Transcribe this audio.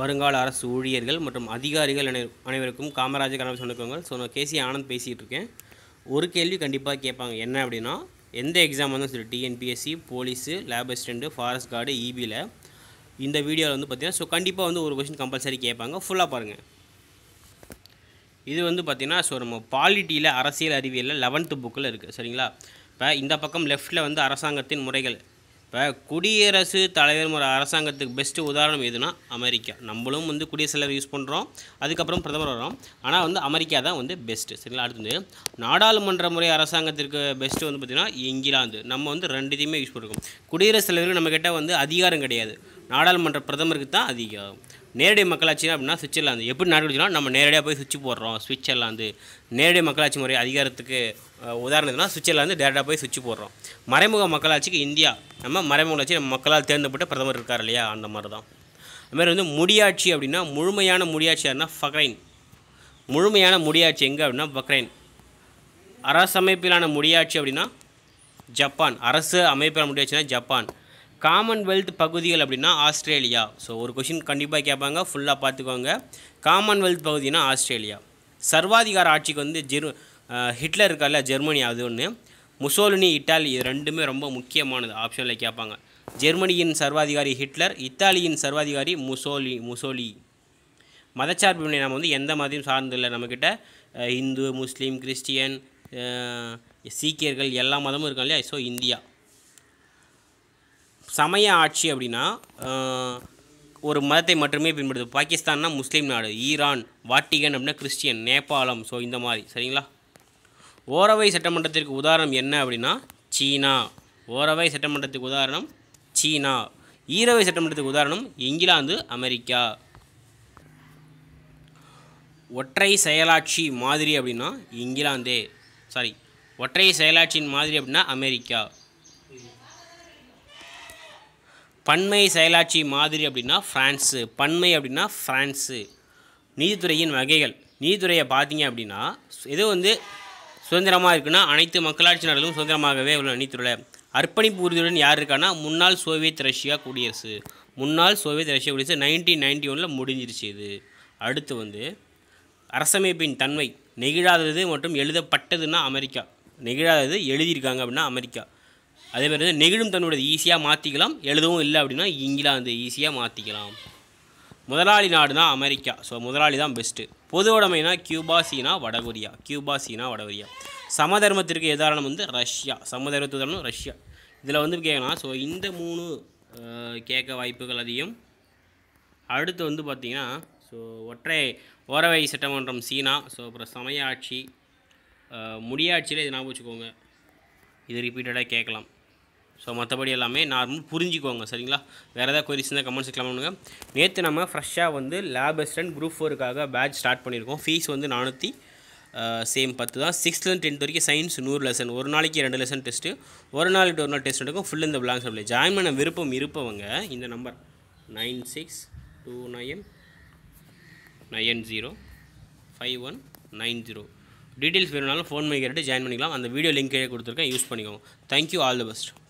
வருங்கால அரசு ஊழியர்கள் மற்றும் அதிகாரிகள் அனைவருக்கும் காமராஜர் கனவு சொன்னவங்க ஸோ நான் கேசி ஆனந்த் பேசிகிட்டு இருக்கேன் ஒரு கேள்வி கண்டிப்பாக கேட்பாங்க என்ன அப்படின்னா எந்த எக்ஸாம் e வந்து சரி TNPSC police lab assistant forest guard இபியில் இந்த வீடியோவில் வந்து பார்த்திங்கன்னா ஸோ கண்டிப்பாக வந்து ஒரு கொஷின் கம்பல்சரி கேட்பாங்க ஃபுல்லாக பாருங்கள் இது வந்து பார்த்திங்கன்னா ஸோ நம்ம பாலிட்டியில் அரசியல் அறிவியலில் லெவன்த்து புக்கில் இருக்குது சரிங்களா இப்போ இந்த பக்கம் லெஃப்ட்டில் வந்து அரசாங்கத்தின் முறைகள் இப்போ குடியரசு தலைவர் ஒரு அரசாங்கத்துக்கு பெஸ்ட்டு உதாரணம் எதுனா அமெரிக்கா நம்மளும் வந்து குடியரசு தலைவர் யூஸ் பண்ணுறோம் அதுக்கப்புறம் பிரதமர் வரோம் ஆனால் வந்து அமெரிக்கா தான் வந்து பெஸ்ட்டு சரிங்களா அடுத்து நாடாளுமன்ற முறை அரசாங்கத்திற்கு பெஸ்ட்டு வந்து பார்த்திங்கன்னா இங்கிலாந்து நம்ம வந்து ரெண்டுத்தையுமே யூஸ் பண்ணுறோம் குடியரசுத் தலைவருக்கு நம்மக்கிட்ட வந்து அதிகாரம் கிடையாது நாடாளுமன்ற பிரதமருக்கு தான் அதிகாரம் நேரடி மக்களாட்சினா அப்படின்னா சுவிட்சர்லாந்து எப்படி நாடுகளுச்சுனா நம்ம நேரடியாக போய் சுவிட்ச் போடுறோம் சுவிட்சர்லாந்து நேரடி மக்களாட்சி முறை அதிகாரத்துக்கு உதாரணத்துனா சுவிட்சர்லாந்து டேரெக்டாக போய் சுவிட்ச் போடுறோம் மறைமுக மக்களாட்சிக்கு இந்தியா நம்ம மறைமுக மக்களாட்சி நம்ம மக்களால் தேர்ந்தப்பட்ட பிரதமர் இருக்கார் இல்லையா அந்த மாதிரி தான் அதுமாதிரி வந்து முடியாட்சி அப்படின்னா முழுமையான முடியாட்சி அப்படின்னா ஃபக்ரைன் முழுமையான முடியாட்சி எங்கே அப்படின்னா பக்ரைன் அரசமைப்பிலான முடியாட்சி அப்படின்னா ஜப்பான் அரசு அமைப்பிலான முடியாட்சினா ஜப்பான் காமன்வெல்த் பகுதிகள் அப்படின்னா ஆஸ்திரேலியா ஸோ ஒரு கொஷின் கண்டிப்பாக கேட்பாங்க ஃபுல்லாக பார்த்துக்கோங்க காமன்வெல்த் பகுதினா ஆஸ்திரேலியா சர்வாதிகார ஆட்சிக்கு வந்து ஜெர் ஹிட்லர் இருக்கார்ல ஜெர்மனி அது ஒன்று முசோலினி இட்டாலி இது ரெண்டுமே ரொம்ப முக்கியமானது ஆப்ஷனில் கேட்பாங்க ஜெர்மனியின் சர்வாதிகாரி ஹிட்லர் இத்தாலியின் சர்வாதிகாரி முசோலி முசோலி மதச்சார்பின்மை நம்ம வந்து எந்த மதத்தையும் சார்ந்தில்லை நம்மக்கிட்ட இந்து முஸ்லீம் கிறிஸ்டியன் சீக்கியர்கள் எல்லா மதமும் இருக்காங்க இல்லையா ஸோ இந்தியா சமய ஆட்சி அப்படின்னா ஒரு மதத்தை மட்டுமே பின்படுது பாகிஸ்தான்னா முஸ்லீம் நாடு ஈரான் வாட்டிகன் அப்படின்னா கிறிஸ்டியன் நேபாளம் ஸோ இந்த மாதிரி சரிங்களா ஓரவை சட்டமன்றத்திற்கு உதாரணம் என்ன அப்படின்னா சீனா ஓரவை சட்டமன்றத்துக்கு உதாரணம் சீனா ஈரவை சட்டமன்றத்துக்கு உதாரணம் இங்கிலாந்து அமெரிக்கா ஒற்றை செயலாட்சி மாதிரி அப்படின்னா இங்கிலாந்தே சாரி ஒற்றை செயலாட்சியின் மாதிரி அப்படின்னா அமெரிக்கா பன்மை செயலாட்சி மாதிரி அப்படின்னா ஃப்ரான்ஸு பன்மை அப்படின்னா ஃப்ரான்ஸு நீதித்துறையின் வகைகள் நீதித்துறையை பார்த்தீங்க அப்படின்னா எது வந்து சுதந்திரமாக இருக்குன்னா அனைத்து மக்களாட்சி நாடுகளும் சுதந்திரமாகவே உள்ள நீதித்துறையில் அர்ப்பணிப்பு உறுதியுடன் யார் இருக்கான்னா முன்னாள் சோவியத் ரஷ்யா குடியரசு முன்னாள் சோவியத் ரஷ்யா குடியரசு நைன்டீன் நைன்டி ஒனில் முடிஞ்சிருச்சு இது அடுத்து வந்து அரசமைப்பின் தன்மை நெகிழாதது மற்றும் எழுதப்பட்டதுன்னா அமெரிக்கா நெகிழாதது எழுதியிருக்காங்க அப்படின்னா அமெரிக்கா அதே மாதிரி வந்து நெகிழும் தன்னுடைய ஈஸியாக மாற்றிக்கலாம் எழுதவும் இல்லை அப்படின்னா இங்கிலாந்து ஈஸியாக மாற்றிக்கலாம் முதலாளி தான் அமெரிக்கா ஸோ முதலாளி தான் பெஸ்ட்டு பொது உடைமைனா கியூபா சீனா வடகொரியா கியூபா சீனா வடகொரியா சமதர்மத்திற்கு எதாரணம் வந்து ரஷ்யா உதாரணம் ரஷ்யா இதில் வந்து கேட்கலாம் ஸோ இந்த மூணு கேட்க வாய்ப்புகள் அதிகம் அடுத்து வந்து பார்த்திங்கன்னா ஸோ ஒற்றை ஓரவை சட்டமன்றம் சீனா ஸோ அப்புறம் சமய ஆட்சி முடியாட்சியில் இது ஞாபகம் வச்சுக்கோங்க இது ரிப்பீட்டடாக கேட்கலாம் ஸோ மற்றபடி எல்லாமே நார்மல் புரிஞ்சிக்கோங்க சரிங்களா வேறு ஏதாவது கொரிஸ் இருந்தால் கமெண்ட்ஸ் பண்ணுங்கள் நேற்று நம்ம ஃப்ரெஷ்ஷாக வந்து லேப் அசிஸ்டன்ட் குரூப் ஃபோருக்காக பேட்ச் ஸ்டார்ட் பண்ணியிருக்கோம் ஃபீஸ் வந்து நானூற்றி சேம் பத்து தான் சிக்ஸ்த்லேருந்து டென்த் வரைக்கும் சயின்ஸ் நூறு லெசன் ஒரு நாளைக்கு ரெண்டு லெசன் டெஸ்ட்டு ஒரு நாளைக்கு ஒரு நாள் டெஸ்ட் எடுக்கும் ஃபுல் இந்த பிளாங்ஸ் அப்படி ஜாயின் பண்ண விருப்பம் இருப்பவங்க இந்த number nine six two nine nine zero five one nine zero details வேணும்னாலும் ஃபோன் பண்ணி கேட்டு ஜாயின் பண்ணிக்கலாம் அந்த வீடியோ லிங்க் கொடுத்துருக்கேன் யூஸ் பண்ணிக்கோங்க தேங்க்யூ ஆல் தி பெஸ்ட்